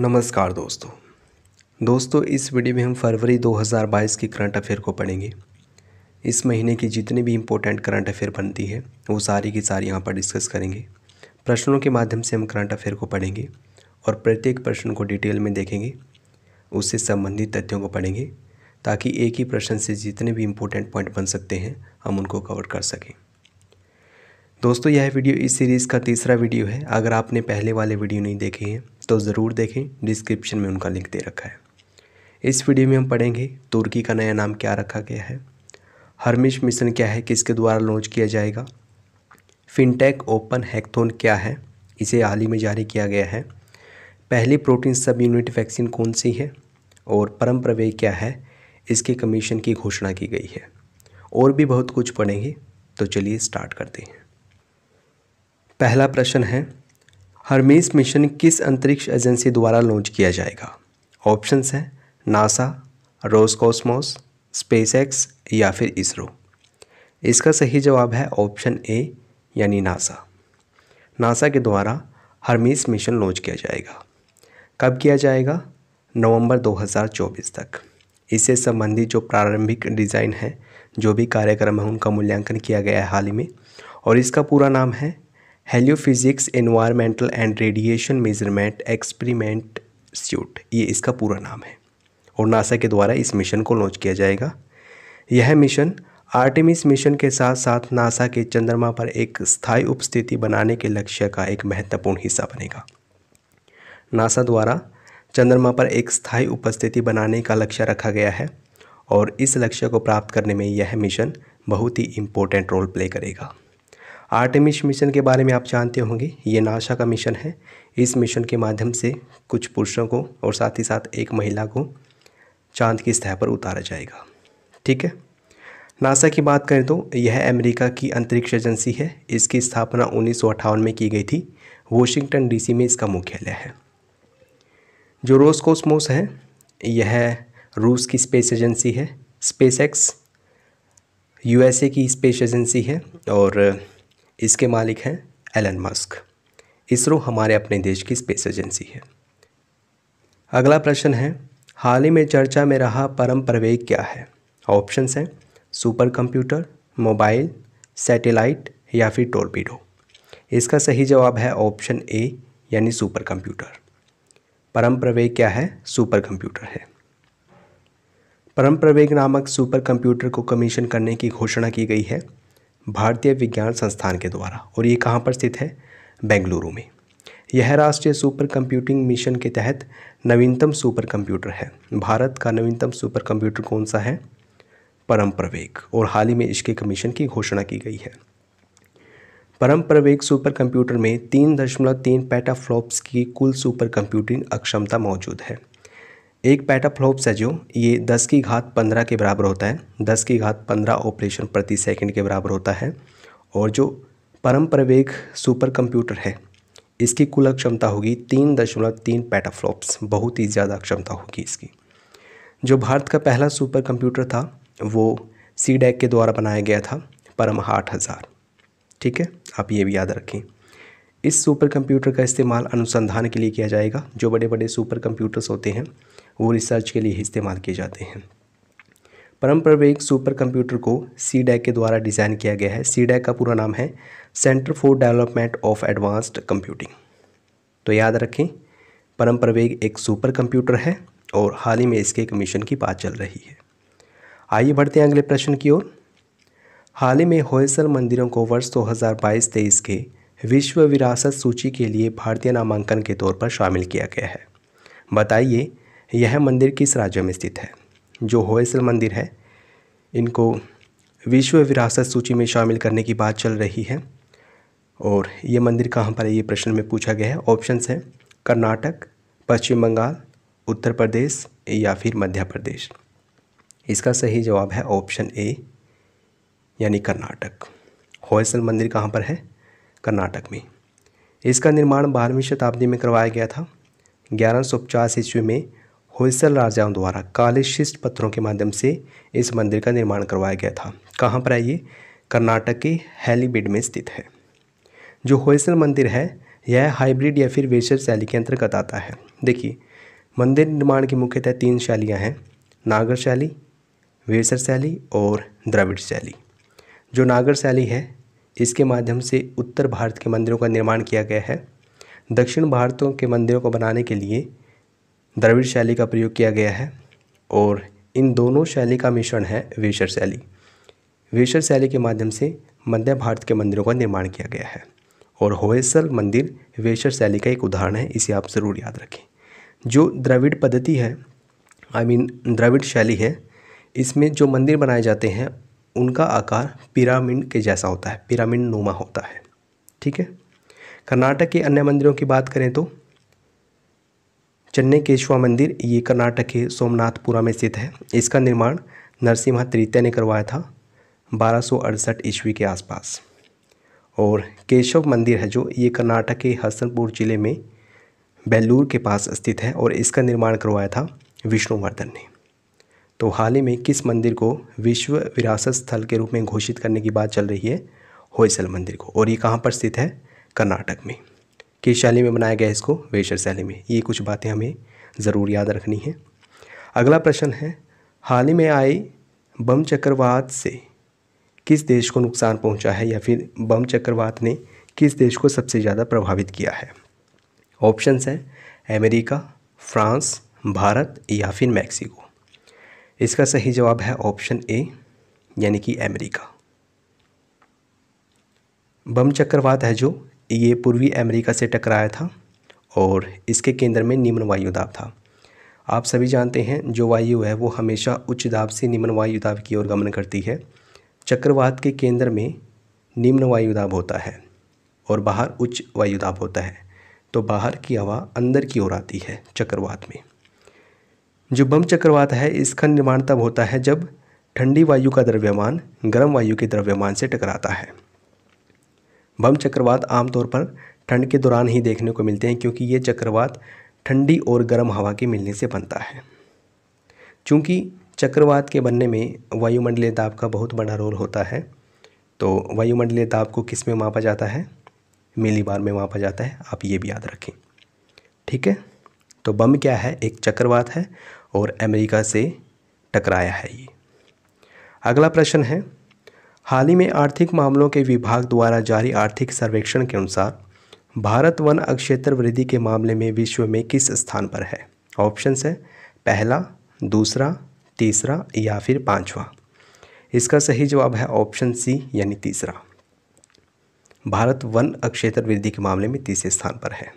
नमस्कार दोस्तों दोस्तों इस वीडियो में हम फरवरी 2022 की करंट अफेयर को पढ़ेंगे इस महीने की जितनी भी इम्पोर्टेंट करंट अफेयर बनती है वो सारी की सारी यहाँ पर डिस्कस करेंगे प्रश्नों के माध्यम से हम करंट अफेयर को पढ़ेंगे और प्रत्येक प्रश्न को डिटेल में देखेंगे उससे संबंधित तथ्यों को पढ़ेंगे ताकि एक ही प्रश्न से जितने भी इम्पोर्टेंट पॉइंट बन सकते हैं हम उनको कवर कर सकें दोस्तों यह वीडियो इस सीरीज़ का तीसरा वीडियो है अगर आपने पहले वाले वीडियो नहीं देखे हैं तो ज़रूर देखें डिस्क्रिप्शन में उनका लिंक दे रखा है इस वीडियो में हम पढ़ेंगे तुर्की का नया नाम क्या रखा गया है हर्मिश मिशन क्या है किसके द्वारा लॉन्च किया जाएगा फिनटेक ओपन हैकथोन क्या है इसे हाल ही में जारी किया गया है पहली प्रोटीन सब यूनिट वैक्सीन कौन सी है और परम प्रवेय क्या है इसके कमीशन की घोषणा की गई है और भी बहुत कुछ पढ़ेंगे तो चलिए स्टार्ट करते हैं पहला प्रश्न है हरमेस मिशन किस अंतरिक्ष एजेंसी द्वारा लॉन्च किया जाएगा ऑप्शंस हैं नासा रोस कॉस्मोस स्पेसएक्स या फिर इसरो इसका सही जवाब है ऑप्शन ए यानी नासा नासा के द्वारा हरमेस मिशन लॉन्च किया जाएगा कब किया जाएगा नवंबर 2024 तक इससे संबंधित जो प्रारंभिक डिज़ाइन है जो भी कार्यक्रम है उनका मूल्यांकन किया गया है हाल ही में और इसका पूरा नाम है heliophysics environmental and radiation measurement experiment suite ये इसका पूरा नाम है और नासा के द्वारा इस मिशन को लॉन्च किया जाएगा यह मिशन आर्टेमिस मिशन के साथ साथ नासा के चंद्रमा पर एक स्थायी उपस्थिति बनाने के लक्ष्य का एक महत्वपूर्ण हिस्सा बनेगा नासा द्वारा चंद्रमा पर एक स्थायी उपस्थिति बनाने का लक्ष्य रखा गया है और इस लक्ष्य को प्राप्त करने में यह मिशन बहुत ही इम्पोर्टेंट रोल प्ले करेगा आर्टेमिस मिशन के बारे में आप जानते होंगे ये नासा का मिशन है इस मिशन के माध्यम से कुछ पुरुषों को और साथ ही साथ एक महिला को चांद की सतह पर उतारा जाएगा ठीक है नासा की बात करें तो यह अमेरिका की अंतरिक्ष एजेंसी है इसकी स्थापना उन्नीस में की गई थी वॉशिंगटन डीसी में इसका मुख्यालय है जो रोसकोसमोस है यह रूस की स्पेस एजेंसी है स्पेसएक्स यूएसए की स्पेस एजेंसी है और इसके मालिक हैं एलन मस्क इसरो हमारे अपने देश की स्पेस एजेंसी है अगला प्रश्न है हाल ही में चर्चा में रहा परम प्रवेग क्या है ऑप्शंस हैं सुपर कंप्यूटर मोबाइल सैटेलाइट या फिर टोरपीडो इसका सही जवाब है ऑप्शन ए यानी सुपर कंप्यूटर परम प्रवेग क्या है सुपर कंप्यूटर है परम प्रवेग नामक सुपर कंप्यूटर को कमीशन करने की घोषणा की गई है भारतीय विज्ञान संस्थान के द्वारा और ये कहाँ पर स्थित है बेंगलुरु में यह राष्ट्रीय सुपर कंप्यूटिंग मिशन के तहत नवीनतम सुपर कंप्यूटर है भारत का नवीनतम सुपर कंप्यूटर कौन सा है परम प्रवेग और हाल ही में इसके कमीशन की घोषणा की गई है परम प्रवेग सुपर कंप्यूटर में तीन दशमलव तीन पैटाफ्लॉप्स की कुल सुपर कंप्यूटिंग अक्षमता मौजूद है एक पैटाफ्लॉप्स है जो ये 10 की घात 15 के बराबर होता है 10 की घात 15 ऑपरेशन प्रति सेकंड के बराबर होता है और जो परम प्रवेग सुपर कंप्यूटर है इसकी कुल क्षमता होगी तीन दशमलव तीन पैटाफ्लॉप्स बहुत ही ज़्यादा क्षमता होगी इसकी जो भारत का पहला सुपर कंप्यूटर था वो सी डैक के द्वारा बनाया गया था परम आठ हज़ार ठीक है आप ये भी याद रखें इस सुपर कंप्यूटर का इस्तेमाल अनुसंधान के लिए किया जाएगा जो बड़े बड़े सुपर कंप्यूटर्स होते हैं वो रिसर्च के लिए इस्तेमाल किए जाते हैं परम्परवेग सुपर कंप्यूटर को सी के द्वारा डिज़ाइन किया गया है सी का पूरा नाम है Centre for Development of Advanced Computing तो याद रखें परम्परवेग एक सुपर कंप्यूटर है और हाल ही में इसके एक मिशन की बात चल रही है आइए बढ़ते हैं अगले प्रश्न की ओर हाल ही में होयसल मंदिरों को वर्ष दो हज़ार के विश्व विरासत सूची के लिए भारतीय नामांकन के तौर पर शामिल किया गया है बताइए यह मंदिर किस राज्य में स्थित है जो होयसल मंदिर है इनको विश्व विरासत सूची में शामिल करने की बात चल रही है और ये मंदिर कहाँ पर है ये प्रश्न में पूछा गया है ऑप्शंस हैं कर्नाटक पश्चिम बंगाल उत्तर प्रदेश या फिर मध्य प्रदेश इसका सही जवाब है ऑप्शन ए यानी कर्नाटक होयसल मंदिर कहाँ पर है कर्नाटक में इसका निर्माण बारहवीं शताब्दी में करवाया गया था ग्यारह सौ पचास ईस्वी में होयसल राजाओं द्वारा काले शिष्ट पत्थरों के माध्यम से इस मंदिर का निर्माण करवाया गया था कहाँ पर है ये कर्नाटक के हेलीबेड में स्थित है जो होयसल मंदिर है यह हाइब्रिड या फिर वेशर शैली के अंतर्गत आता है देखिए मंदिर निर्माण की मुख्यतः तीन शैलियाँ हैं नागर शैली वेसर शैली और द्रविड़ शैली जो नागर शैली है इसके माध्यम से उत्तर भारत के मंदिरों का निर्माण किया गया है दक्षिण भारतों के मंदिरों को बनाने के लिए द्रविड़ शैली का प्रयोग किया गया है और इन दोनों शैली का मिश्रण है वेशर शैली वेशर शैली के माध्यम से मध्य भारत के मंदिरों का निर्माण किया गया है और होयसल मंदिर वेशर शैली का एक उदाहरण है इसे आप ज़रूर याद रखें जो द्रविड़ पद्धति है आई मीन द्रविड़ शैली है इसमें जो मंदिर बनाए जाते हैं उनका आकार पिरामिड के जैसा होता है पिरामिड नुमा होता है ठीक है कर्नाटक के अन्य मंदिरों की बात करें तो चेन्नई केशवा मंदिर ये कर्नाटक के सोमनाथपुरा में स्थित है इसका निर्माण नरसिम्हा तृतीय ने करवाया था बारह ईस्वी के आसपास और केशव मंदिर है जो ये कर्नाटक के हसनपुर जिले में बेलूर के पास स्थित है और इसका निर्माण करवाया था विष्णुवर्धन ने तो हाल ही में किस मंदिर को विश्व विरासत स्थल के रूप में घोषित करने की बात चल रही है होयसल मंदिर को और ये कहाँ पर स्थित है कर्नाटक में किस शैली में बनाया गया है इसको वेशर शैली में ये कुछ बातें हमें ज़रूर याद रखनी है अगला प्रश्न है हाल ही में आई बम चक्रवात से किस देश को नुकसान पहुंचा है या फिर बम चक्रवात ने किस देश को सबसे ज़्यादा प्रभावित किया है ऑप्शंस हैं अमेरिका फ्रांस भारत या फिर मैक्सिको इसका सही जवाब है ऑप्शन ए यानी कि अमेरिका बम चक्रवात है जो ये पूर्वी अमेरिका से टकराया था और इसके केंद्र में निम्न वायु दाब था आप सभी जानते हैं जो वायु है वो हमेशा उच्च दाब से निम्न वायु दाब की ओर गमन करती है चक्रवात के केंद्र में निम्न वायु दाब होता है और बाहर उच्च वायु दाब होता है तो बाहर की हवा अंदर की ओर आती है चक्रवात में जो बम चक्रवात है इसका निर्माण तब होता है जब ठंडी वायु का द्रव्यमान गर्म वायु के द्रव्यमान से टकराता है बम चक्रवात आमतौर पर ठंड के दौरान ही देखने को मिलते हैं क्योंकि ये चक्रवात ठंडी और गर्म हवा के मिलने से बनता है चूँकि चक्रवात के बनने में वायुमंडलीय दाब का बहुत बड़ा रोल होता है तो वायुमंडलीय दाब को किस में मापा जाता है मिली बार में मापा जाता है आप ये भी याद रखें ठीक है तो बम क्या है एक चक्रवात है और अमेरिका से टकराया है ये अगला प्रश्न है हाल ही में आर्थिक मामलों के विभाग द्वारा जारी आर्थिक सर्वेक्षण के अनुसार भारत वन अक्षेत्र वृद्धि के मामले में विश्व में किस स्थान पर है ऑप्शन है पहला दूसरा तीसरा या फिर पांचवा इसका सही जवाब है ऑप्शन सी यानी तीसरा भारत वन अक्षेत्र वृद्धि के मामले में तीसरे स्थान पर है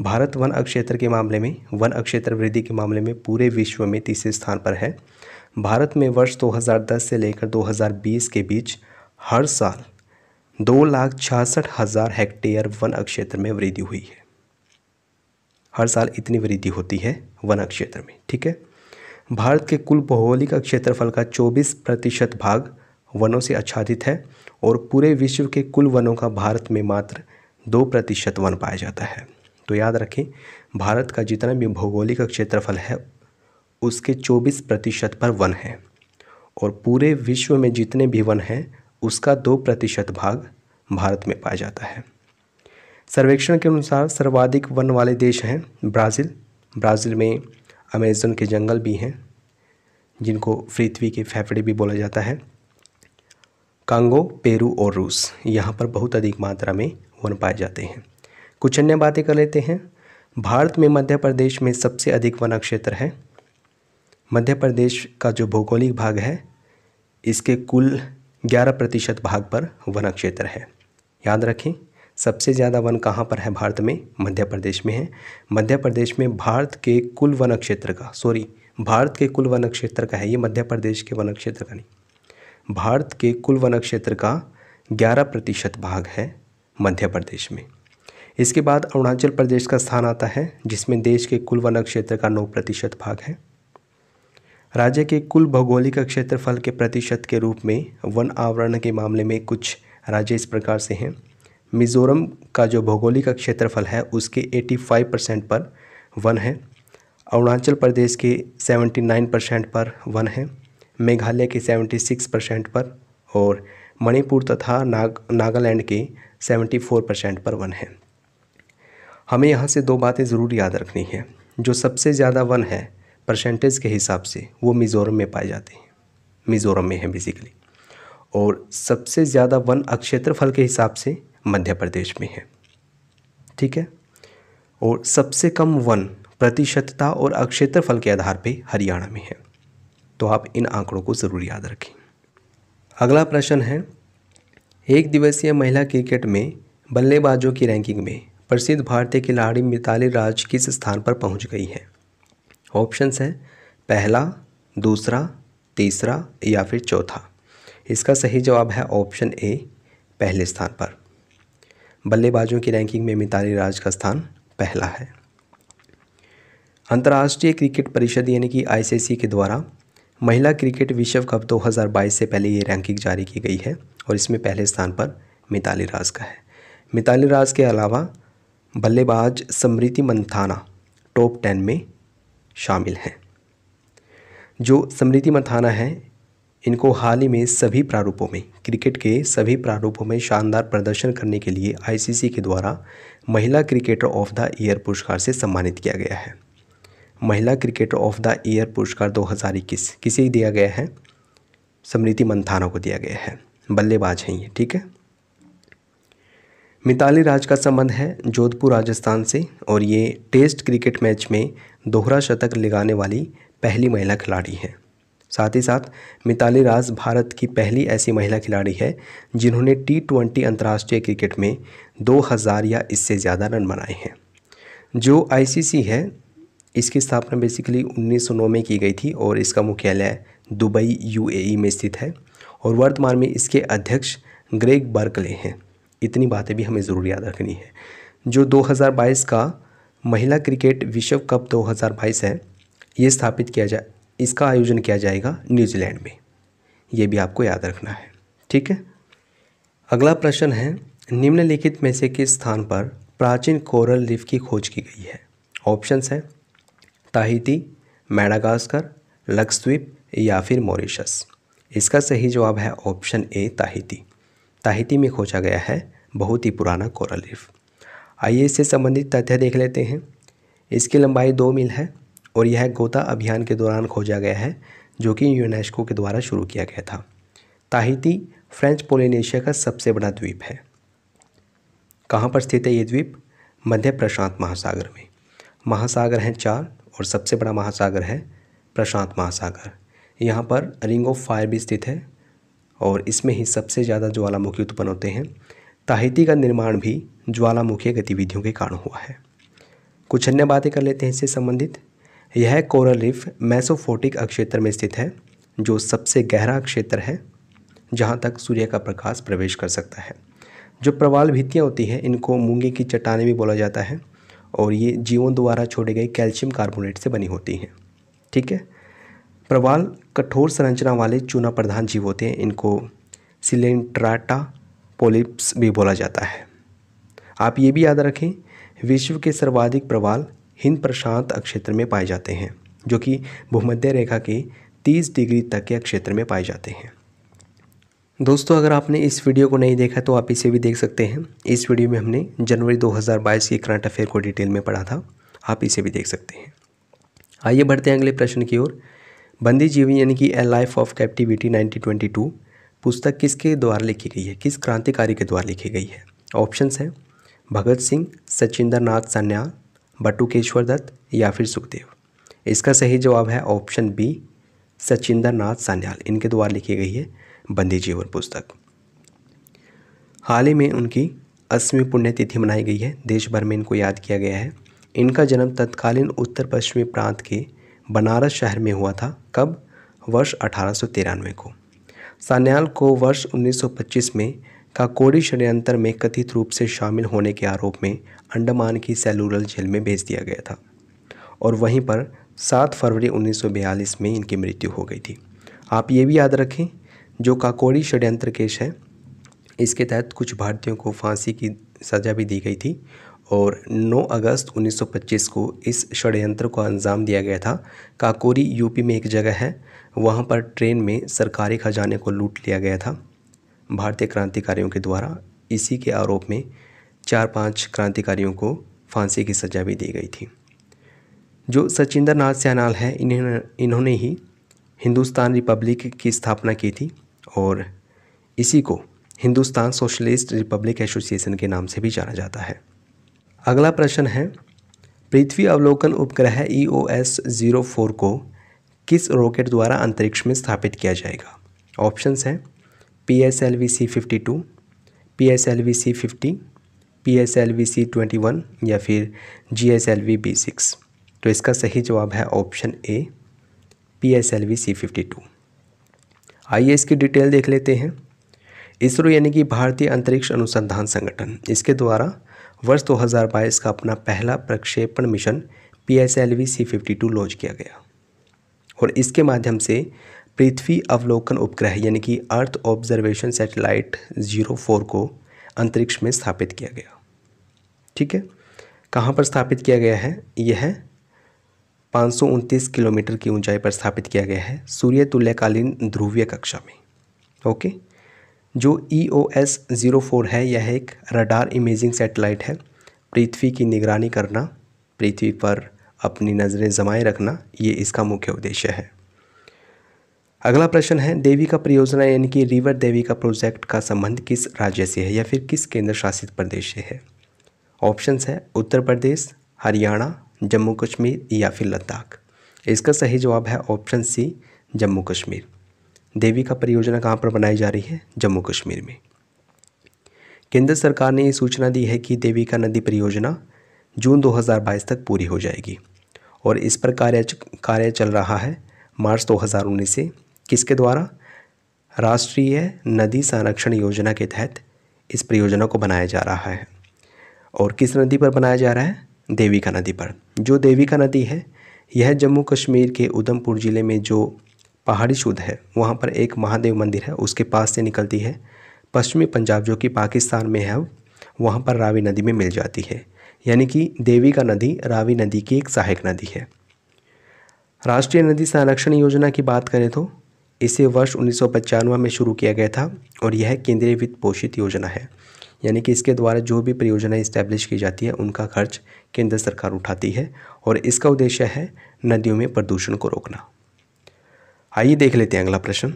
भारत वन अक्षेत्र के मामले में वन अक्षेत्र वृद्धि के मामले में पूरे विश्व में तीसरे स्थान पर है भारत में वर्ष 2010 से लेकर 2020 के बीच हर साल दो लाख छियासठ हज़ार हेक्टेयर वन क्षेत्र में वृद्धि हुई है हर साल इतनी वृद्धि होती है वन क्षेत्र में ठीक है भारत के कुल भौगोलिक क्षेत्रफल का 24 प्रतिशत भाग वनों से आच्छादित है और पूरे विश्व के कुल वनों का भारत में मात्र दो प्रतिशत वन पाया जाता है तो याद रखें भारत का जितना भी भौगोलिक क्षेत्रफल है उसके 24 प्रतिशत पर वन हैं और पूरे विश्व में जितने भी वन हैं उसका दो प्रतिशत भाग भारत में पाया जाता है सर्वेक्षण के अनुसार सर्वाधिक वन वाले देश हैं ब्राज़ील ब्राज़ील में अमेजन के जंगल भी हैं जिनको पृथ्वी के फेफड़े भी बोला जाता है कांगो पेरू और रूस यहाँ पर बहुत अधिक मात्रा में वन पाए जाते हैं कुछ अन्य बातें कर लेते हैं भारत में मध्य प्रदेश में सबसे अधिक वन क्षेत्र है मध्य प्रदेश का जो भौगोलिक भाग है इसके कुल ग्यारह प्रतिशत भाग पर वन क्षेत्र है याद रखें सबसे ज़्यादा वन कहाँ पर है भारत में मध्य प्रदेश में है मध्य प्रदेश में भारत के कुल वन क्षेत्र का सॉरी भारत के कुल वन क्षेत्र का है ये मध्य प्रदेश के वन क्षेत्र का नहीं भारत के कुल वन क्षेत्र का ग्यारह प्रतिशत भाग है मध्य प्रदेश में इसके बाद अरुणाचल प्रदेश का स्थान आता है जिसमें देश के कुल वन क्षेत्र का नौ प्रतिशत भाग है राज्य के कुल भौगोलिक क्षेत्रफल के प्रतिशत के रूप में वन आवरण के मामले में कुछ राज्य इस प्रकार से हैं मिज़ोरम का जो भौगोलिक क्षेत्रफल है उसके 85 परसेंट पर वन है अरुणाचल प्रदेश के 79 परसेंट पर वन है मेघालय के 76 परसेंट पर और मणिपुर तथा नाग नागालैंड के 74 परसेंट पर वन है हमें यहाँ से दो बातें ज़रूर याद रखनी है जो सबसे ज़्यादा वन है परसेंटेज के हिसाब से वो मिज़ोरम में पाए जाते हैं मिज़ोरम में है बेसिकली और सबसे ज़्यादा वन अक्षेत्रफल के हिसाब से मध्य प्रदेश में है ठीक है और सबसे कम वन प्रतिशतता और अक्षेत्रफल के आधार पे हरियाणा में है तो आप इन आंकड़ों को ज़रूर याद रखें अगला प्रश्न है एक दिवसीय महिला क्रिकेट में बल्लेबाजों की रैंकिंग में प्रसिद्ध भारतीय खिलाड़ी मिताली राज किस स्थान पर पहुंच गई है ऑप्शंस हैं पहला दूसरा तीसरा या फिर चौथा इसका सही जवाब है ऑप्शन ए पहले स्थान पर बल्लेबाजों की रैंकिंग में मिताली राज का स्थान पहला है अंतर्राष्ट्रीय क्रिकेट परिषद यानी कि आईसीसी के द्वारा महिला क्रिकेट विश्व कप 2022 से पहले ये रैंकिंग जारी की गई है और इसमें पहले स्थान पर मिताली राज का है मिताली राज के अलावा बल्लेबाज समृति मंथाना टॉप टेन में शामिल हैं जो समृति मथाना है इनको हाल ही में सभी प्रारूपों में क्रिकेट के सभी प्रारूपों में शानदार प्रदर्शन करने के लिए आईसीसी के द्वारा महिला क्रिकेटर ऑफ द ईयर पुरस्कार से सम्मानित किया गया है महिला क्रिकेटर ऑफ द ईयर पुरस्कार 2021 किसे दिया गया है समृति मंथाना को दिया गया है बल्लेबाज हैं ये ठीक है मिताली राज का संबंध है जोधपुर राजस्थान से और ये टेस्ट क्रिकेट मैच में दोहरा शतक लगाने वाली पहली महिला खिलाड़ी हैं साथ ही साथ मिताली राज भारत की पहली ऐसी महिला खिलाड़ी है जिन्होंने टी ट्वेंटी अंतर्राष्ट्रीय क्रिकेट में 2000 या इससे ज़्यादा रन बनाए हैं जो आईसीसी है इसकी स्थापना बेसिकली उन्नीस में की गई थी और इसका मुख्यालय दुबई यूएई e में स्थित है और वर्तमान में इसके अध्यक्ष ग्रेग बर्कले हैं इतनी बातें भी हमें ज़रूर याद रखनी है जो 2022 का महिला क्रिकेट विश्व कप 2022 है ये स्थापित किया जा इसका आयोजन किया जाएगा न्यूजीलैंड में ये भी आपको याद रखना है ठीक है अगला प्रश्न है निम्नलिखित में से किस स्थान पर प्राचीन कोरल रिफ की खोज की गई है ऑप्शंस है ताहिती मैडागास्कर लक्षद्वीप या फिर मॉरिशस इसका सही जवाब है ऑप्शन ए ताहिती ताहिती में खोजा गया है बहुत ही पुराना कोरल रिफ आइए इससे संबंधित तथ्य देख लेते हैं इसकी लंबाई दो मील है और यह गोता अभियान के दौरान खोजा गया है जो कि यूनेस्को के द्वारा शुरू किया गया था ताहिती फ्रेंच पोलिनेशिया का सबसे बड़ा द्वीप है कहाँ पर स्थित है ये द्वीप मध्य प्रशांत महासागर में महासागर हैं चार और सबसे बड़ा महासागर है प्रशांत महासागर यहाँ पर रिंग ऑफ फायर भी स्थित है और इसमें ही सबसे ज़्यादा ज्वालामुखी उत्पन्न होते हैं ताहिती का निर्माण भी ज्वालामुखीय गतिविधियों के कारण हुआ है कुछ अन्य बातें कर लेते हैं इससे संबंधित यह कोरल रिफ मैसोफोटिक क्षेत्र में स्थित है जो सबसे गहरा क्षेत्र है जहाँ तक सूर्य का प्रकाश प्रवेश कर सकता है जो प्रवाल भित्तियाँ होती हैं इनको मूंगे की चट्टाने भी बोला जाता है और ये जीवों द्वारा छोड़े गए कैल्शियम कार्बोनेट से बनी होती हैं ठीक है प्रवाल कठोर संरचना वाले चूना प्रधान जीव होते हैं इनको सिलेंट्राटा पोलिप्स भी बोला जाता है आप ये भी याद रखें विश्व के सर्वाधिक प्रवाल हिंद प्रशांत क्षेत्र में पाए जाते हैं जो कि भूमध्य रेखा के 30 डिग्री तक के क्षेत्र में पाए जाते हैं दोस्तों अगर आपने इस वीडियो को नहीं देखा तो आप इसे भी देख सकते हैं इस वीडियो में हमने जनवरी 2022 की करंट अफेयर को डिटेल में पढ़ा था आप इसे भी देख सकते हैं आइए बढ़ते हैं अगले प्रश्न की ओर बंदी जीवन यानी कि ए लाइफ ऑफ कैप्टिविटी 1922 पुस्तक किसके द्वारा लिखी गई है किस क्रांतिकारी के द्वारा लिखी गई है ऑप्शंस हैं भगत सिंह सचिंद्र नाथ सन्या बटुकेश्वर दत्त या फिर सुखदेव इसका सही जवाब है ऑप्शन बी सचिंद्र नाथ सान्याल इनके द्वारा लिखी गई है बंदी जीवन पुस्तक हाल ही में उनकी अस्वीं पुण्यतिथि मनाई गई है देश भर में इनको याद किया गया है इनका जन्म तत्कालीन उत्तर पश्चिमी प्रांत के बनारस शहर में हुआ था कब वर्ष अठारह को सान्याल को वर्ष 1925 में काकोड़ी षड्यंत्र में कथित रूप से शामिल होने के आरोप में अंडमान की सेलुलर जेल में भेज दिया गया था और वहीं पर 7 फरवरी 1942 में इनकी मृत्यु हो गई थी आप ये भी याद रखें जो काकोड़ी षड्यंत्र केस है इसके तहत कुछ भारतीयों को फांसी की सज़ा भी दी गई थी और 9 अगस्त 1925 को इस षड्यंत्र को अंजाम दिया गया था काकोरी यूपी में एक जगह है वहाँ पर ट्रेन में सरकारी खजाने को लूट लिया गया था भारतीय क्रांतिकारियों के द्वारा इसी के आरोप में चार पांच क्रांतिकारियों को फांसी की सजा भी दी गई थी जो सचिंदर नाथ सयानाल है इन्होंने इन्होंने ही हिंदुस्तान रिपब्लिक की स्थापना की थी और इसी को हिंदुस्तान सोशलिस्ट रिपब्लिक एसोसिएशन के नाम से भी जाना जाता है अगला प्रश्न है पृथ्वी अवलोकन उपग्रह E O S zero four को किस रॉकेट द्वारा अंतरिक्ष में स्थापित किया जाएगा ऑप्शंस हैं P S L V C fifty two P S L V C fifty P S L V C twenty one या फिर G S L V B six तो इसका सही जवाब है option A P S L V C fifty two आइए इसकी detail देख लेते हैं इसरो यानी कि भारतीय अंतरिक्ष अनुसंधान संगठन इसके द्वारा वर्ष 2022 का अपना पहला प्रक्षेपण mission P S L V C fifty two launch किया गया और इसके माध्यम से पृथ्वी अवलोकन उपग्रह यानी कि earth observation satellite zero four को अंतरिक्ष में स्थापित किया गया ठीक है कहाँ पर स्थापित किया गया है यह है पाँच किलोमीटर की ऊंचाई पर स्थापित किया गया है सूर्य तुल्यकालीन ध्रुवीय कक्षा में ओके जो E O S zero four है यह एक रडार इमेजिंग सैटेलाइट है पृथ्वी की निगरानी करना पृथ्वी पर अपनी नज़रें जमाए रखना ये इसका मुख्य उद्देश्य है अगला प्रश्न है देवी का परियोजना यानी कि रिवर देवी का प्रोजेक्ट का संबंध किस राज्य से है या फिर किस केंद्र शासित प्रदेश से है ऑप्शंस है उत्तर प्रदेश हरियाणा जम्मू कश्मीर या फिर लद्दाख इसका सही जवाब है ऑप्शन सी जम्मू कश्मीर देवी का परियोजना कहाँ पर बनाई जा रही है जम्मू कश्मीर में केंद्र सरकार ने ये सूचना दी है कि देवी का नदी परियोजना जून 2022 तक पूरी हो जाएगी और इस पर कार्य कार्य चल रहा है मार्च 2019 से किसके द्वारा राष्ट्रीय नदी संरक्षण योजना के तहत इस परियोजना को बनाया जा रहा है और किस नदी पर बनाया जा रहा है देविका नदी पर जो देविका नदी है यह जम्मू कश्मीर के उधमपुर ज़िले में जो पहाड़ी शुद्ध है वहाँ पर एक महादेव मंदिर है उसके पास से निकलती है पश्चिमी पंजाब जो कि पाकिस्तान में है वहाँ पर रावी नदी में मिल जाती है यानी कि देवी का नदी रावी नदी की एक सहायक नदी है राष्ट्रीय नदी संरक्षण योजना की बात करें तो इसे वर्ष उन्नीस में शुरू किया गया था और यह केंद्रीय वित्त पोषित योजना है यानी कि इसके द्वारा जो भी परियोजनाएं इस्टेब्लिश की जाती है उनका खर्च केंद्र सरकार उठाती है और इसका उद्देश्य है नदियों में प्रदूषण को रोकना आइए देख लेते हैं अगला प्रश्न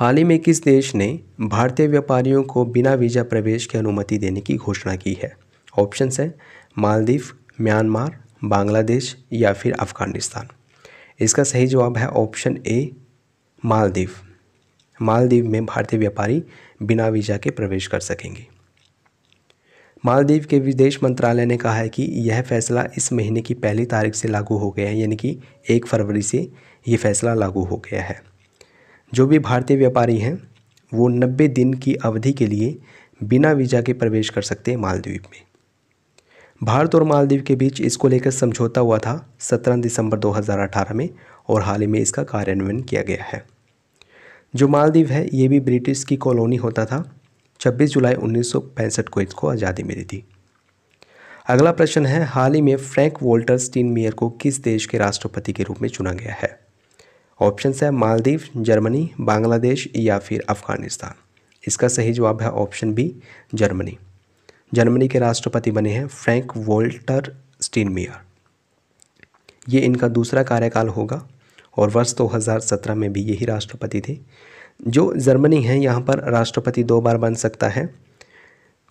हाल ही में किस देश ने भारतीय व्यापारियों को बिना वीज़ा प्रवेश की अनुमति देने की घोषणा की है ऑप्शन है मालदीव म्यांमार बांग्लादेश या फिर अफगानिस्तान इसका सही जवाब है ऑप्शन ए मालदीव मालदीव में भारतीय व्यापारी बिना वीज़ा के प्रवेश कर सकेंगे मालदीव के विदेश मंत्रालय ने कहा है कि यह फैसला इस महीने की पहली तारीख से लागू हो गया है यानी कि एक फरवरी से ये फैसला लागू हो गया है जो भी भारतीय व्यापारी हैं वो नब्बे दिन की अवधि के लिए बिना वीज़ा के प्रवेश कर सकते हैं मालदीव में भारत और मालदीव के बीच इसको लेकर समझौता हुआ था 17 दिसंबर 2018 में और हाल ही में इसका कार्यान्वयन किया गया है जो मालदीव है ये भी ब्रिटिश की कॉलोनी होता था 26 जुलाई उन्नीस को इसको आज़ादी मिली थी अगला प्रश्न है हाल ही में फ्रैंक वोल्टर स्टीन मेयर को किस देश के राष्ट्रपति के रूप में चुना गया है ऑप्शन है मालदीव जर्मनी बांग्लादेश या फिर अफगानिस्तान इसका सही जवाब है ऑप्शन बी जर्मनी जर्मनी के राष्ट्रपति बने हैं फ्रैंक वोल्टर स्टीनमियर ये इनका दूसरा कार्यकाल होगा और वर्ष 2017 में भी यही राष्ट्रपति थे जो जर्मनी है यहाँ पर राष्ट्रपति दो बार बन सकता है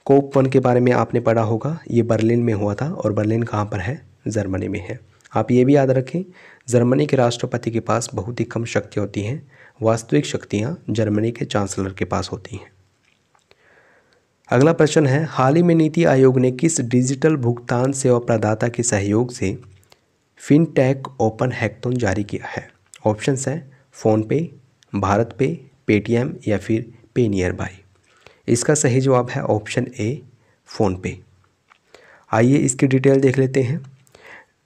कोप वन के बारे में आपने पढ़ा होगा ये बर्लिन में हुआ था और बर्लिन कहाँ पर है जर्मनी में है आप ये भी याद रखें जर्मनी के राष्ट्रपति के पास बहुत ही कम शक्ति होती हैं वास्तविक शक्तियाँ जर्मनी के चांसलर के पास होती हैं अगला प्रश्न है हाल ही में नीति आयोग ने किस डिजिटल भुगतान सेवा प्रदाता के सहयोग से फिनटेक ओपन हैकथॉन जारी किया है ऑप्शंस हैं फ़ोनपे भारत पे पेटीएम या फिर पे नियर बाई इसका सही जवाब है ऑप्शन ए फ़ोनपे आइए इसकी डिटेल देख लेते हैं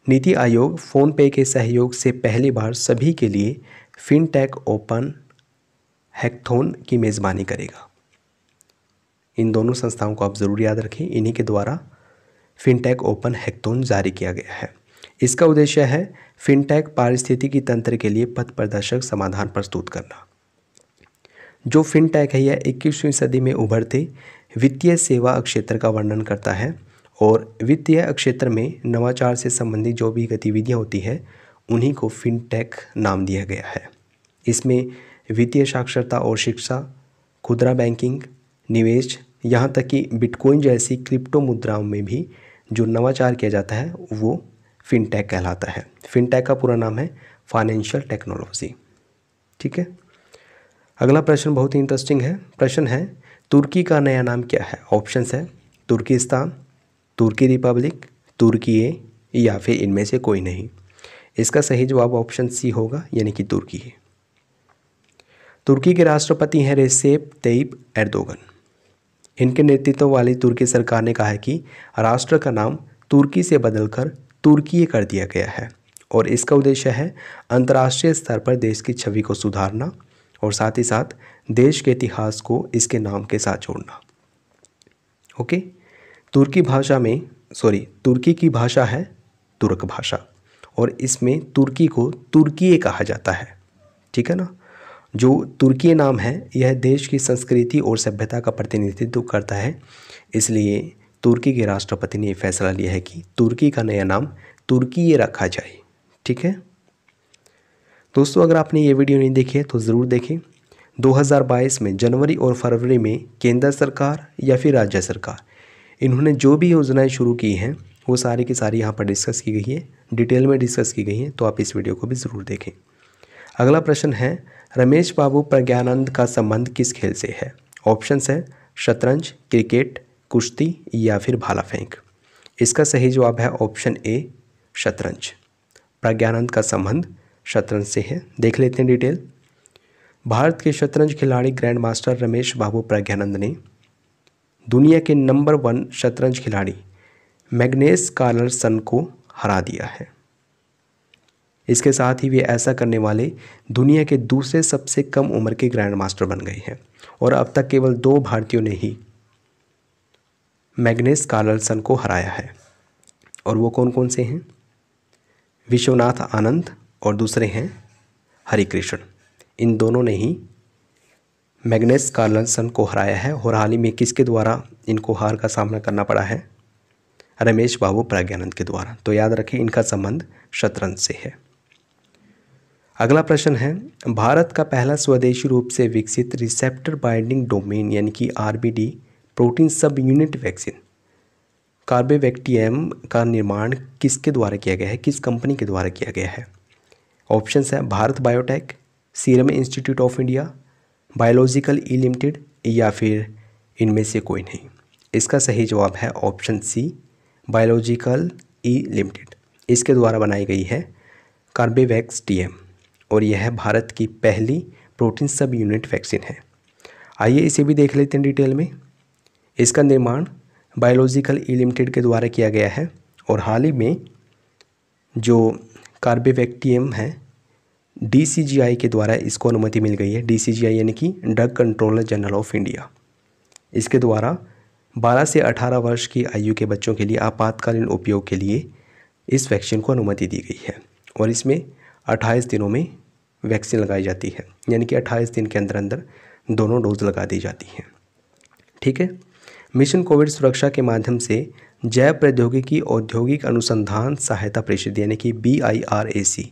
नीति आयोग फ़ोनपे के सहयोग से पहली बार सभी के लिए फिनटेक ओपन हैकथोन की मेज़बानी करेगा इन दोनों संस्थाओं को आप ज़रूर याद रखें इन्हीं के द्वारा फिनटेक ओपन हैकथोन जारी किया गया है इसका उद्देश्य है फिनटेक पारिस्थितिकी तंत्र के लिए पथ प्रदर्शक समाधान प्रस्तुत करना जो फिनटेक है यह इक्कीसवीं सदी में उभरते वित्तीय सेवा क्षेत्र का वर्णन करता है और वित्तीय क्षेत्र में नवाचार से संबंधित जो भी गतिविधियाँ होती हैं उन्हीं को फिनटेक नाम दिया गया है इसमें वित्तीय साक्षरता और शिक्षा खुदरा बैंकिंग निवेश यहाँ तक कि बिटकॉइन जैसी क्रिप्टो मुद्राओं में भी जो नवाचार किया जाता है वो फिनटेक कहलाता है फिनटेक का पूरा नाम है फाइनेंशियल टेक्नोलॉजी ठीक है अगला प्रश्न बहुत ही इंटरेस्टिंग है प्रश्न है तुर्की का नया नाम क्या है ऑप्शंस है तुर्किस्तान तुर्की रिपब्लिक तुर्की ए या फिर इनमें से कोई नहीं इसका सही जवाब ऑप्शन सी होगा यानी कि तुर्की है तुर्की के राष्ट्रपति हैं रेसेप तेईब एर्दोगन इनके नेतृत्व वाली तुर्की सरकार ने कहा है कि राष्ट्र का नाम तुर्की से बदलकर तुर्की कर दिया गया है और इसका उद्देश्य है अंतर्राष्ट्रीय स्तर पर देश की छवि को सुधारना और साथ ही साथ देश के इतिहास को इसके नाम के साथ जोड़ना ओके तुर्की भाषा में सॉरी तुर्की की भाषा है तुर्क भाषा और इसमें तुर्की को तुर्की कहा जाता है ठीक है ना जो तुर्की नाम है यह देश की संस्कृति और सभ्यता का प्रतिनिधित्व करता है इसलिए तुर्की के राष्ट्रपति ने फैसला लिया है कि तुर्की का नया नाम तुर्की ये रखा जाए ठीक है दोस्तों अगर आपने ये वीडियो नहीं देखी है तो ज़रूर देखें 2022 में जनवरी और फरवरी में केंद्र सरकार या फिर राज्य सरकार इन्होंने जो भी योजनाएं शुरू की हैं वो सारी की सारी यहाँ पर डिस्कस की गई है डिटेल में डिस्कस की गई हैं तो आप इस वीडियो को भी ज़रूर देखें अगला प्रश्न है रमेश बाबू प्रज्ञानंद का संबंध किस खेल से है ऑप्शन है शतरंज क्रिकेट कुश्ती या फिर भाला फेंक इसका सही जवाब है ऑप्शन ए शतरंज प्रज्ञानंद का संबंध शतरंज से है देख लेते हैं डिटेल भारत के शतरंज खिलाड़ी ग्रैंड मास्टर रमेश बाबू प्रज्ञानंद ने दुनिया के नंबर वन शतरंज खिलाड़ी मैग्नेस कार्लसन को हरा दिया है इसके साथ ही वे ऐसा करने वाले दुनिया के दूसरे सबसे कम उम्र के ग्रैंड मास्टर बन गए हैं और अब तक केवल दो भारतीयों ने ही मैग्नेस कार्लसन को हराया है और वो कौन कौन से हैं विश्वनाथ आनंद और दूसरे हैं हरी कृष्ण इन दोनों ने ही मैग्नेस कार्लसन को हराया है और हाल ही में किसके द्वारा इनको हार का सामना करना पड़ा है रमेश बाबू प्रज्ञानंद के द्वारा तो याद रखें इनका संबंध शतरंज से है अगला प्रश्न है भारत का पहला स्वदेशी रूप से विकसित रिसेप्टर बाइंडिंग डोमेन यानी कि R protein subunit vaccine कार्बेवैक्टीएम का निर्माण किसके द्वारा किया गया है किस कंपनी के द्वारा किया गया है ऑप्शंस है Bharat Biotech Serum Institute of India Biological E Limited या फिर इनमें से कोई नहीं इसका सही जवाब है option C Biological E Limited इसके द्वारा बनाई गई है कार्बेवैक्स टीएम और यह है भारत की पहली प्रोटीन सब यूनिट वैक्सीन है आइए इसे भी देख लेते हैं डिटेल में इसका निर्माण बायोलॉजिकल ई लिमिटेड के द्वारा किया गया है और हाल ही में जो कार्बेवैक्टियम है डी के द्वारा इसको अनुमति मिल गई है डी यानी कि Drug Controller General of India इसके द्वारा 12 से 18 वर्ष की आयु के बच्चों के लिए आपातकालीन उपयोग के लिए इस वैक्सीन को अनुमति दी गई है और इसमें 28 दिनों में वैक्सीन लगाई जाती है यानी कि 28 दिन के अंदर अंदर दोनों डोज लगा दी जाती हैं ठीक है मिशन कोविड सुरक्षा के माध्यम से जैव प्रौद्योगिकी औद्योगिक अनुसंधान सहायता परिषद यानी कि बी आई आर ए सी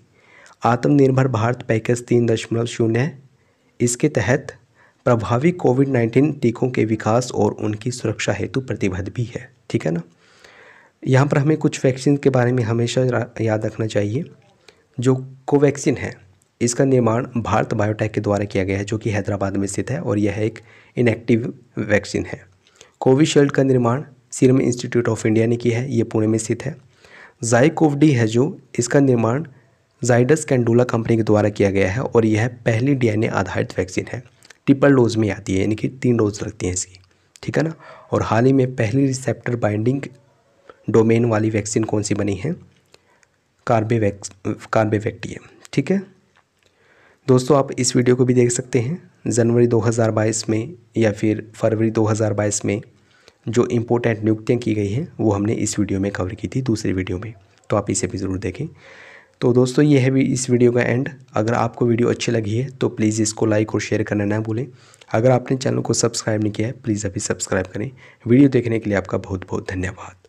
आत्मनिर्भर भारत पैकेज तीन दशमलव शून्य इसके तहत प्रभावी कोविड नाइन्टीन टीकों के विकास और उनकी सुरक्षा हेतु प्रतिबद्ध भी है ठीक है ना यहाँ पर हमें कुछ वैक्सीन के बारे में हमेशा याद रखना चाहिए जो कोवैक्सीन है इसका निर्माण भारत बायोटेक के द्वारा किया गया है जो कि हैदराबाद में स्थित है और यह एक इनएक्टिव वैक्सीन है कोविशील्ड का निर्माण सीरम इंस्टीट्यूट ऑफ इंडिया ने किया है ये पुणे में स्थित है जाइकोव डी है जो इसका निर्माण जाइडस कैंडोला कंपनी के द्वारा किया गया है और यह पहली डीएनए आधारित वैक्सीन है ट्रिपल डोज में आती है यानी कि तीन डोज लगती हैं इसकी ठीक है ना और हाल ही में पहली रिसेप्टर बाइंडिंग डोमेन वाली वैक्सीन कौन सी बनी है कार्बेवैक्स कार्बेवैक्टियम ठीक है दोस्तों आप इस वीडियो को भी देख सकते हैं जनवरी 2022 में या फिर फरवरी 2022 में जो इम्पोर्टेंट नियुक्तियाँ की गई हैं वो हमने इस वीडियो में कवर की थी दूसरी वीडियो में तो आप इसे भी ज़रूर देखें तो दोस्तों ये है भी इस वीडियो का एंड अगर आपको वीडियो अच्छी लगी है तो प्लीज़ इसको लाइक और शेयर करना ना भूलें अगर आपने चैनल को सब्सक्राइब नहीं किया है प्लीज़ अभी सब्सक्राइब करें वीडियो देखने के लिए आपका बहुत बहुत धन्यवाद